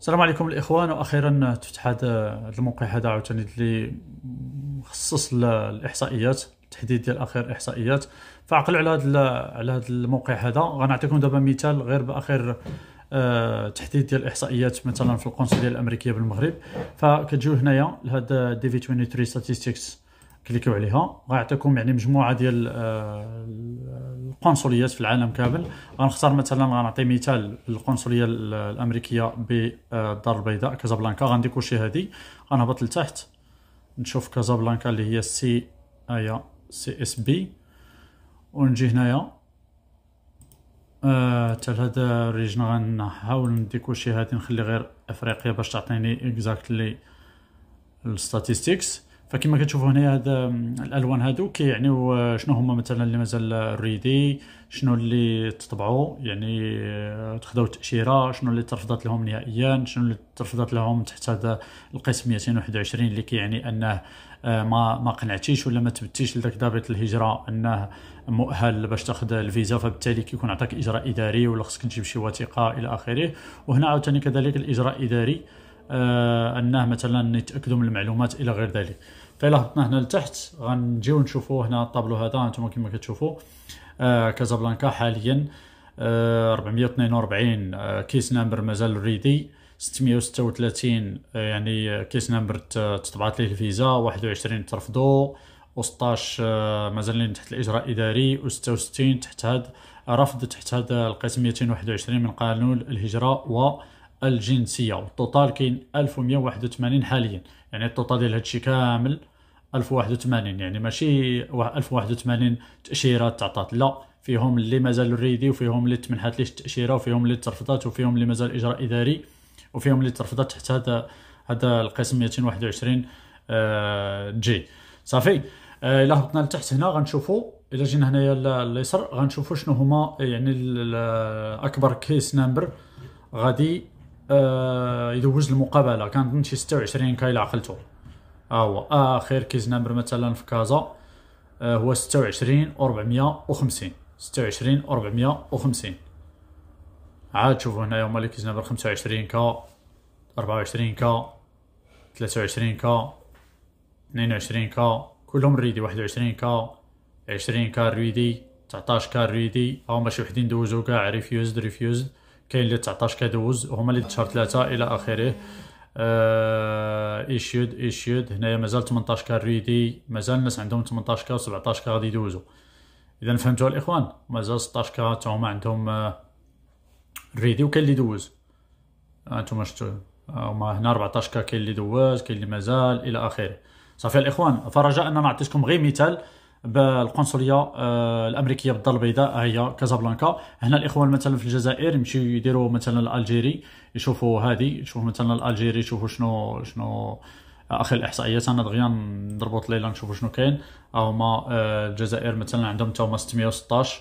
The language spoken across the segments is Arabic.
السلام عليكم الاخوان واخيرا تفتح هذا الموقع هذا عاوتاني اللي مخصص للاحصائيات التحديد ديال اخر احصائيات فعقل على هذا على هذا الموقع هذا غنعطيكم دابا مثال غير باخر أه تحديد ديال الاحصائيات مثلا في القنصليه الامريكيه بالمغرب فكتجيو هنايا لهذا دي في 23 ستاتستكس كليكيو عليها غيعطيكم يعني مجموعه ديال أه قنصليات في العالم كامل غنختار مثلا غنعطي مثال القنصليه الامريكيه بالدار البيضاء كازابلانكا غندير كلشي هادي غنهبط لتحت نشوف كازابلانكا اللي هي سي ايا سي اس بي ونجي هنايا حتى آه لهذا الريجن غنحاول ندير كلشي هادي نخلي غير افريقيا باش تعطيني اكزاكتلي الستاتيستيكس فكما كتشوفوا هنا هذا الالوان هادو كيعنيو شنو هما مثلا اللي مازال ريدي شنو اللي تطبعوا يعني آه، تخداو التاشيره شنو اللي ترفضت لهم نهائيا شنو اللي ترفضت لهم تحت هذا القسم 221 اللي كيعني كي انه آه، ما ما قنعتيش ولا ما تبتيش لذاك ضابط الهجره انه مؤهل باش تاخذ الفيزا فبالتالي كيكون عطاك اجراء اداري ولا خصك تجيب شي وثيقه الى اخره وهنا عاوتاني كذلك الاجراء الاداري آه انه مثلا يتاكدوا من المعلومات الى غير ذلك فلهبطنا هنا لتحت غنجيو نشوفو هنا الطابلو هذا انتم كما كتشوفو آه، كازابلانكا حاليا 442 آه، آه، كيس نمبر مازال ريدي 636 يعني كيس نمبر تطبعات ليه الفيزا 21 ترفضو و16 مازالين تحت الاجراء الاداري و66 تحت هذا رفض تحت هذا القسم 221 من قانون الهجره و الجنسيه والتوتال كاين 1181 حاليا يعني التوتال ديال هادشي كامل 1081 يعني ماشي 1081 تاشيره تعطات لا فيهم اللي مازالوا ريدي وفيهم اللي تمنحات ليش التاشيره وفيهم اللي ترفضات وفيهم اللي مازال اجراء اداري وفيهم اللي ترفضات تحت هذا هذا القسم 221 آه جي صافي آه الا هبطنا لتحت هنا غنشوفوا الا جينا هنايا لليسر غنشوفوا شنو هما يعني اكبر كيس نمبر غادي آه، يدوز المقابله كانت من شي 26 كايل عقلته ها هو اخر كيز نمبر مثلا في كازا آه، هو 26 450 26 450 عاد شوفوا هنا يوم اللي كيز نمبر 25 كا 24 كا 23 كا 22 كا كلهم ريدي 21 كا 20 كا ريدي 19 كا ريدي هما شي وحدين دوزو كاع ريفيوزد ريفيوزد كاين اللي 19 كيدوز هما اللي شهر 3 الى اخره ايشيود آه، ايشيود هنايا مازال 18 ريدي مازال الناس عندهم 18 كا و17 كا غادي يدوزو اذا فهمتوا الاخوان مازال 16 كا حتى هما عندهم ريدي آه، وكاين اللي دوز هانتوما آه، شفتوا هما هنا 14 كا كاين اللي دوز كاين اللي مازال الى اخره صافي الاخوان فرجاء ان نعطيكم غير مثال بالقنصليه آه، الامريكيه بالدار البيضاء هي كازابلانكا هنا الاخوان مثلا في الجزائر يمشيو يديروا مثلا الالجيري يشوفوا هذه يشوفوا مثلا الالجيري يشوفوا شنو شنو اخر الاحصائيات انا دغيا نضربوا طليله نشوفوا شنو كاين هما آه، الجزائر مثلا عندهم تا هما 616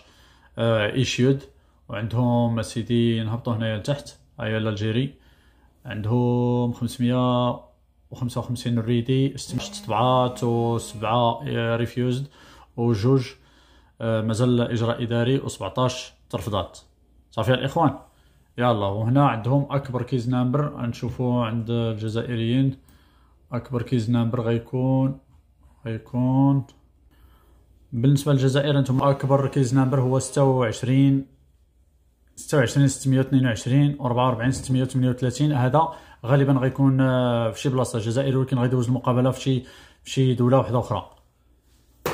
ايشيود وعندهم سيدي نهبطوا هنايا لتحت هاي أيوة، الالجيري عندهم 555 ريدي 6 تبعات و7 ريفيوزد وجوج آه، مازال اجراء اداري و17 ترفضات صافي الاخوان يلا وهنا عندهم اكبر كيز نمبر غنشوفو عند الجزائريين اكبر كيز نمبر غيكون غيكون بالنسبه للجزائر انتم اكبر كيز نمبر هو 26 26 622 و 44 638 هذا غالبا غيكون آه، في شي بلاصه الجزائر ولكن غيدوز المقابله في شي في شي دوله واحده اخرى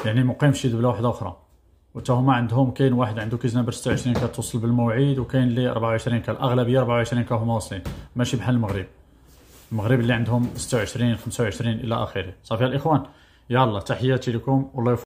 يعني مقيم بقيمش يدبلها واحده اخرى وتا هما عندهم كاين واحد عنده كيزنا ب 26 كتوصل بالموعد وكاين اللي 24 كالاغلبيه 24 كهما واصلين ماشي بحال المغرب المغرب اللي عندهم 26 25 الى اخره صافي الاخوان يلا تحياتي لكم والله يفضل.